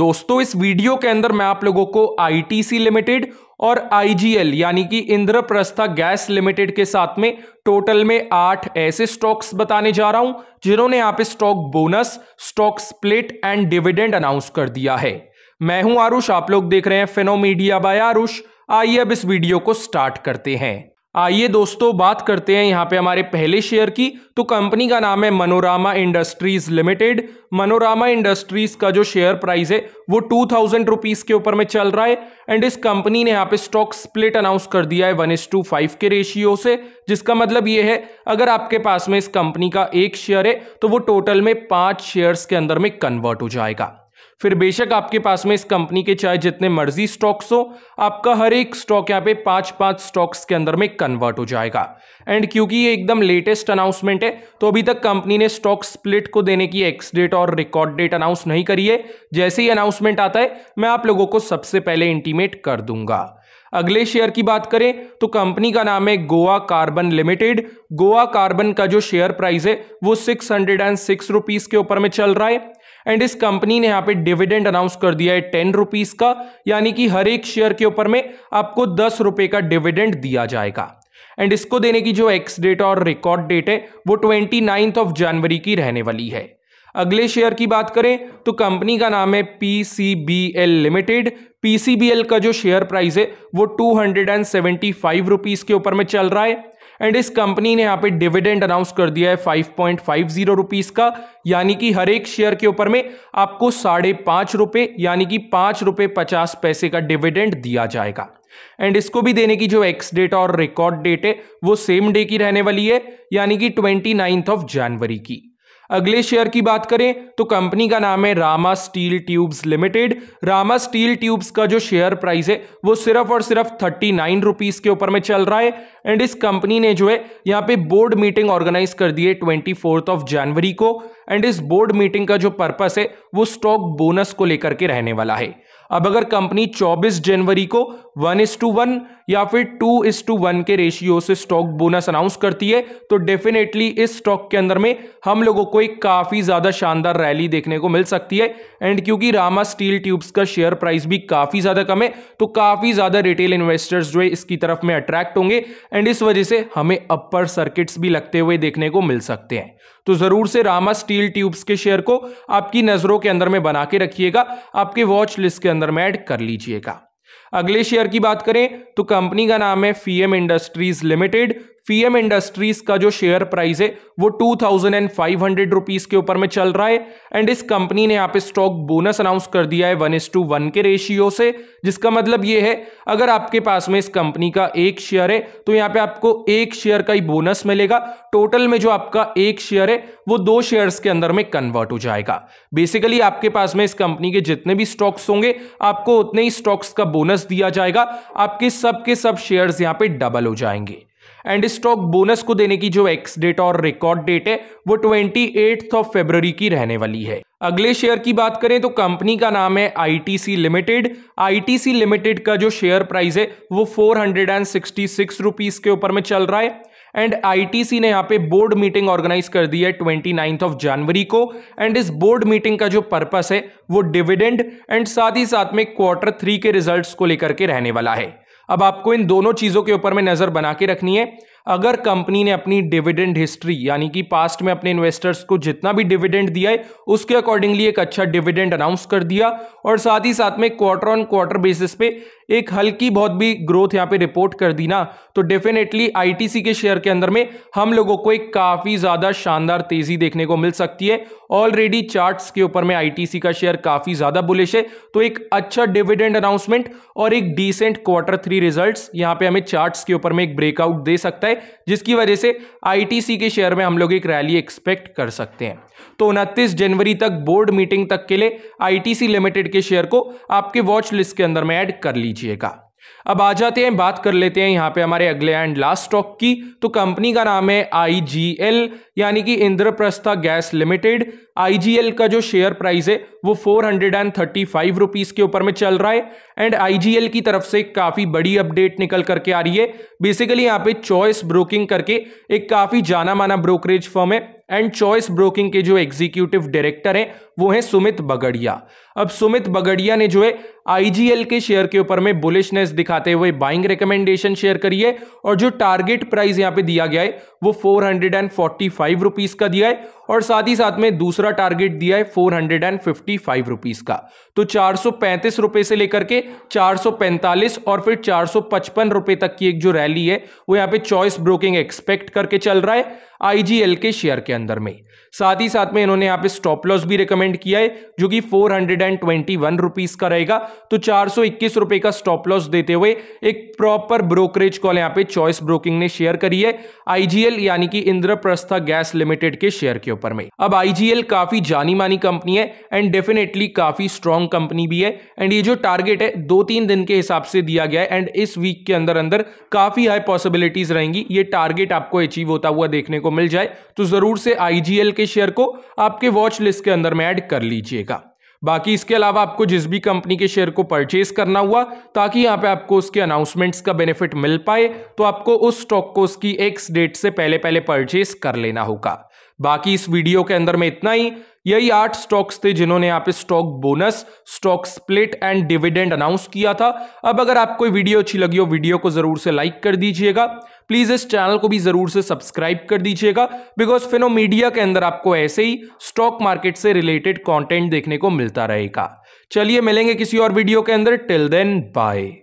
दोस्तों इस वीडियो के अंदर मैं आप लोगों को आईटीसी लिमिटेड और आईजीएल यानी कि इंद्रप्रस्था गैस लिमिटेड के साथ में टोटल में आठ ऐसे स्टॉक्स बताने जा रहा हूं जिन्होंने यहां पे stock bonus stock split and dividend announce कर दिया है मैं हूं आरुष आप लोग देख रहे हैं फिनोमीडिया बाय आरुष आइए अब इस वीडियो को स्टार्ट करते हैं आइए दोस्तों बात करते हैं यहाँ पे हमारे पहले शेयर की तो कंपनी का नाम है Manorama industries limited Manorama industries का जो शेयर प्राइस है वो टू थाउजेंड रुपीज के ऊपर में चल रहा है एंड इस कंपनी ने यहाँ पे स्टॉक स्प्लिट अनाउंस कर दिया है वन एस टू फाइव के रेशियो से जिसका मतलब ये है अगर आपके पास में इस कंपनी का एक शेयर है तो वो टोटल में पांच शेयर्स के अंदर में कन्वर्ट हो जाएगा फिर बेशक आपके पास में इस कंपनी के चाहे जितने मर्जी स्टॉक्स हो आपका हर एक स्टॉक यहाँ पे पांच पांच स्टॉक्स के अंदर में कन्वर्ट हो जाएगा एंड क्योंकि ये एकदम लेटेस्ट अनाउंसमेंट है तो अभी तक कंपनी ने स्टॉक स्प्लिट को देने की एक्स डेट और रिकॉर्ड डेट अनाउंस नहीं करी है जैसे ही अनाउंसमेंट आता है मैं आप लोगों को सबसे पहले इंटीमेट कर दूंगा अगले शेयर की बात करें तो कंपनी का नाम है Goa carbon limited Goa carbon का जो शेयर प्राइस है वो six hundred and six rupees के ऊपर में चल रहा है एंड इस कंपनी ने यहाँ पे डिविडेंड अनाउंस कर दिया है टेन रुपीज का यानी कि हर एक शेयर के ऊपर में आपको दस रुपए का डिविडेंड दिया जाएगा एंड इसको देने की जो एक्स डेट और रिकॉर्ड डेट है वो ट्वेंटी नाइन्थ ऑफ जनवरी की रहने वाली है अगले शेयर की बात करें तो कंपनी का नाम है पीसीबीएल लिमिटेड पीसीबीएल का जो शेयर प्राइस है वो two hundred and seventy five rupees के ऊपर में चल रहा है एंड इस कंपनी ने यहाँ पे डिविडेंड अनाउंस कर दिया है five point five zero rupees का यानी कि हर एक शेयर के ऊपर में आपको साढ़े पांच रुपए यानी कि पांच रुपए पचास पैसे का डिविडेंड दिया जाएगा एंड इसको भी देने की जो एक्स डेट और रिकॉर्ड डेट है वो सेम डे की रहने वाली है यानी कि ट्वेंटी नाइन्थ ऑफ जनवरी की अगले शेयर की बात करें तो कंपनी का नाम है Rama steel tubes limited Rama steel tubes का जो शेयर प्राइस है वो सिर्फ और सिर्फ थर्टी नाइन रुपीज के ऊपर में चल रहा है एंड इस कंपनी ने जो है यहाँ पे बोर्ड मीटिंग ऑर्गेनाइज कर दी है ट्वेंटी फोर्थ ऑफ जनवरी को एंड इस बोर्ड मीटिंग का जो पर्पस है वो स्टॉक बोनस को लेकर के रहने वाला है अब अगर कंपनी 24 जनवरी को वन इज टू वन या फिर टू इज टू वन के रेशियो से स्टॉक बोनस अनाउंस करती है तो डेफिनेटली इस स्टॉक के अंदर में हम लोगों को एक काफ़ी ज़्यादा शानदार रैली देखने को मिल सकती है एंड क्योंकि रामा स्टील ट्यूब्स का शेयर प्राइस भी काफ़ी ज़्यादा कम है तो काफ़ी ज़्यादा रिटेल इन्वेस्टर्स जो है इसकी तरफ में अट्रैक्ट होंगे एंड इस वजह से हमें अपर सर्किट्स भी लगते हुए देखने को मिल सकते हैं तो ज़रूर से रामा स्टील ट्यूब्स के शेयर को आपकी नज़रों के अंदर में बना के रखिएगा आपके वॉच लिस्ट के अंदर में ऐड कर लीजिएगा अगले शेयर की बात करें तो कंपनी का नाम है Fiem industries limited Fiem industries का जो शेयर प्राइस है वो two thousand and five hundred rupees के ऊपर में चल रहा है एंड इस कंपनी ने यहाँ पे स्टॉक बोनस अनाउंस कर दिया है वन इस टू वन के रेशियो से जिसका मतलब ये है अगर आपके पास में इस कंपनी का एक शेयर है तो यहाँ पे आपको एक शेयर का ही बोनस मिलेगा टोटल में जो आपका एक शेयर है वो दो शेयर के अंदर में कन्वर्ट हो जाएगा बेसिकली आपके पास में इस कंपनी के जितने भी स्टॉक्स होंगे आपको उतने ही स्टॉक्स का बोनस दिया जाएगा आपके सब के सब शेयर्स यहाँ पे डबल हो जाएंगे एंड स्टॉक बोनस को देने की जो एक्स डेट और रिकॉर्ड डेट है वो ट्वेंटी एट्थ ऑफ फेब्रवरी की रहने वाली है अगले शेयर की बात करें तो कंपनी का नाम है आईटीसी लिमिटेड आईटीसी लिमिटेड का जो शेयर प्राइस है वो four hundred and sixty six rupees के ऊपर में चल रहा है एंड आईटीसी ने यहाँ पे बोर्ड मीटिंग ऑर्गेनाइज कर दी है ट्वेंटी नाइन्थ ऑफ जनवरी को एंड इस बोर्ड मीटिंग का जो पर्पस है वो डिविडेंड एंड साथ ही साथ में क्वार्टर थ्री के रिजल्ट्स को लेकर के रहने वाला है अब आपको इन दोनों चीज़ों के ऊपर में नज़र बना के रखनी है अगर कंपनी ने अपनी डिविडेंड हिस्ट्री यानी कि पास्ट में अपने इन्वेस्टर्स को जितना भी डिविडेंड दिया है उसके अकॉर्डिंगली एक अच्छा डिविडेंड अनाउंस कर दिया और साथ ही साथ में क्वार्टर ऑन क्वार्टर बेसिस पे एक हल्की बहुत भी ग्रोथ यहाँ पे रिपोर्ट कर दी ना तो डेफिनेटली आईटीसी के शेयर के अंदर में हम लोगों को एक काफ़ी ज़्यादा शानदार तेज़ी देखने को मिल सकती है ऑलरेडी चार्ट्स के ऊपर में आईटीसी का शेयर काफ़ी ज़्यादा बुलिश है तो एक अच्छा डिविडेंड अनाउंसमेंट और एक डिसेंट क्वार्टर थ्री रिजल्ट यहाँ पे हमें चार्ट्स के ऊपर में एक ब्रेकआउट दे सकता है है जिसकी वजह से आईटीसी के शेयर में हम लोग एक रैली एक्सपेक्ट कर सकते हैं तो उनतीस जनवरी तक बोर्ड मीटिंग तक के लिए आईटीसी लिमिटेड के शेयर को आपके वॉच लिस्ट के अंदर में ऐड कर लीजिएगा अब आ जाते हैं बात कर लेते हैं यहां पे हमारे अगले एंड लास्ट स्टॉक की तो कंपनी का नाम है आईजीएल यानी कि इंद्रप्रस्था गैस लिमिटेड आईजीएल का जो शेयर प्राइस है वो four hundred and thirty five rupees के ऊपर में चल रहा है एंड आईजीएल की तरफ से काफ़ी बड़ी अपडेट निकल करके आ रही है बेसिकली यहाँ पे चॉइस ब्रोकिंग करके एक काफ़ी जाना माना ब्रोकरेज फर्म है एंड चॉइस ब्रोकिंग के जो एग्जीक्यूटिव डायरेक्टर हैं वो हैं सुमित बगड़िया अब सुमित बगड़िया ने जो है आईजीएल के शेयर के ऊपर में बुलिशनेस दिखाते हुए बाइंग रिकमेंडेशन शेयर करी है और जो टारगेट प्राइस यहाँ पे दिया गया है वो four hundred and forty five rupees का दिया है और साथ ही साथ में दूसरा टारगेट दिया है फोर हंड्रेड का तो चार रुपए से लेकर के 445 और फिर 455 रुपए तक की एक जो रैली है वो यहाँ पे चॉइस ब्रोकिंग एक्सपेक्ट करके चल रहा है आईजीएल के शेयर के अंदर में साथ ही साथ में इन्होंने यहाँ पे स्टॉप लॉस भी रिकमेंड किया है जो कि four hundred and twenty one rupees का रहेगा तो चार सौ इक्कीस रुपए का स्टॉप लॉस देते हुए एक प्रॉपर ब्रोकरेज कॉल यहाँ पे चॉइस ब्रोकिंग ने शेयर करी है आईजीएल यानी कि इंद्रप्रस्था गैस लिमिटेड के शेयर के ऊपर में अब आईजीएल काफी जानी मानी कंपनी है एंड डेफिनेटली काफी स्ट्रॉन्ग कंपनी भी है एंड ये जो टारगेट है दो तीन दिन के हिसाब से दिया गया है एंड इस वीक के अंदर अंदर काफी हाई पॉसिबिलिटीज रहेंगी ये टारगेट आपको अचीव होता हुआ देखने को मिल जाए तो ज़रूर से आई के शेयर को आपके वॉच लिस्ट के अंदर में ऐड कर लीजिएगा बाकी इसके अलावा आपको जिस भी कंपनी के शेयर को परचेज करना हुआ ताकि यहाँ पे आपको उसके अनाउंसमेंट्स का बेनिफिट मिल पाए तो आपको उस स्टॉक को उसकी एक्स डेट से पहले पहले परचेज कर लेना होगा बाकी इस वीडियो के अंदर में इतना ही यही आठ स्टॉक्स थे जिन्होंने यहाँ पे stock bonus stock split and dividend announce किया था अब अगर आपको वीडियो अच्छी लगी हो वीडियो को जरूर से लाइक कर दीजिएगा प्लीज़ इस चैनल को भी ज़रूर से सब्सक्राइब कर दीजिएगा बिकॉज फिनो मीडिया के अंदर आपको ऐसे ही स्टॉक मार्केट से रिलेटेड कॉन्टेंट देखने को मिलता रहेगा चलिए मिलेंगे किसी और वीडियो के अंदर टिल देन बाय